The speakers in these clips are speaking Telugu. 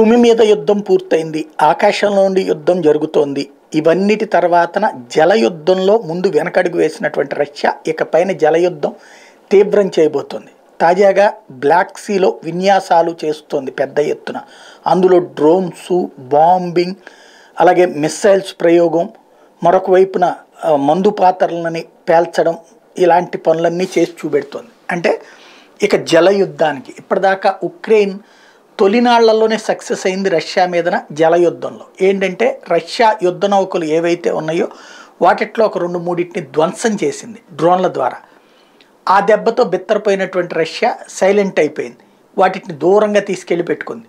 భూమి మీద యుద్ధం పూర్తయింది ఆకాశంలో నుండి యుద్ధం జరుగుతోంది ఇవన్నిటి తర్వాతన జలయుద్ధంలో ముందు వెనకడుగు వేసినటువంటి రష్యా ఇకపైన జలయుద్ధం తీవ్రం చేయబోతోంది తాజాగా బ్లాక్ సీలో విన్యాసాలు చేస్తోంది పెద్ద ఎత్తున అందులో డ్రోన్స్ బాంబింగ్ అలాగే మిస్సైల్స్ ప్రయోగం మరొక వైపున మందు పాత్రలని పేల్చడం ఇలాంటి పనులన్నీ చేసి చూపెడుతోంది అంటే ఇక జలయుద్ధానికి ఇప్పటిదాకా ఉక్రెయిన్ తొలినాళ్లలోనే సక్సెస్ అయింది రష్యా మీదన జలయుద్ధంలో ఏంటంటే రష్యా యుద్ధ నౌకలు ఏవైతే ఉన్నాయో వాటిట్లో ఒక రెండు మూడింటిని ధ్వంసం చేసింది డ్రోన్ల ద్వారా ఆ దెబ్బతో బిత్తరపోయినటువంటి రష్యా సైలెంట్ అయిపోయింది వాటిని దూరంగా తీసుకెళ్లి పెట్టుకుంది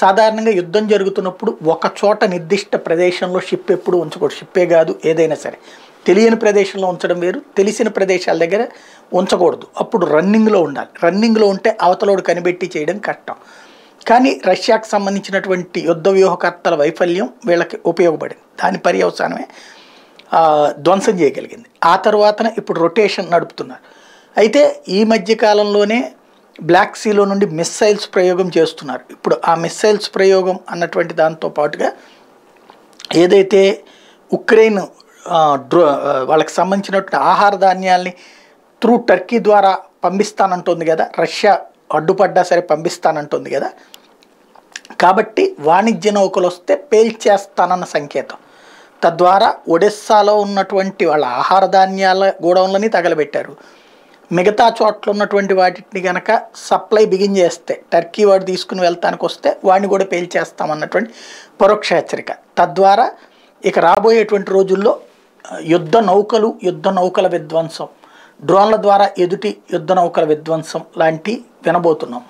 సాధారణంగా యుద్ధం జరుగుతున్నప్పుడు ఒక చోట నిర్దిష్ట ప్రదేశంలో షిప్ ఎప్పుడు ఉంచకూడదు షిప్పే కాదు ఏదైనా సరే తెలియని ప్రదేశంలో ఉంచడం వేరు తెలిసిన ప్రదేశాల దగ్గర ఉంచకూడదు అప్పుడు రన్నింగ్లో ఉండాలి రన్నింగ్లో ఉంటే అవతలోడు కనిపెట్టి చేయడం కష్టం కానీ రష్యాకు సంబంధించినటువంటి యుద్ధ వ్యూహకర్తల వైఫల్యం వీళ్ళకి ఉపయోగపడింది దాని పర్యవసానమే ధ్వంసం చేయగలిగింది ఆ తర్వాతన ఇప్పుడు రొటేషన్ నడుపుతున్నారు అయితే ఈ మధ్య కాలంలోనే బ్లాక్ సీలో నుండి మిస్సైల్స్ ప్రయోగం చేస్తున్నారు ఇప్పుడు ఆ మిస్సైల్స్ ప్రయోగం అన్నటువంటి దాంతో పాటుగా ఏదైతే ఉక్రెయిన్ డ్రో వాళ్ళకి సంబంధించినటువంటి ఆహార ధాన్యాల్ని త్రూ టర్కీ ద్వారా పంపిస్తానంటుంది కదా రష్యా అడ్డుపడ్డా సరే పంపిస్తానంటుంది కదా కాబట్టి వాణిజ్య నౌకలు వస్తే పేల్చేస్తానన్న సంకేతం తద్వారా ఒడిస్సాలో ఉన్నటువంటి వాళ్ళ ఆహార ధాన్యాల గోడౌన్లని తగలబెట్టారు మిగతా చోట్ల ఉన్నటువంటి వాటిని కనుక సప్లై బిగిన్ చేస్తే టర్కీ వాడు తీసుకుని వెళ్తానికి వస్తే వాడిని కూడా పేల్చేస్తామన్నటువంటి పరోక్ష హెచ్చరిక తద్వారా ఇక రాబోయేటువంటి రోజుల్లో యుద్ధ నౌకలు యుద్ధ నౌకల విధ్వంసం డ్రోన్ల ద్వారా ఎదుటి యుద్ధ నౌకల విధ్వంసం లాంటి వినబోతున్నాం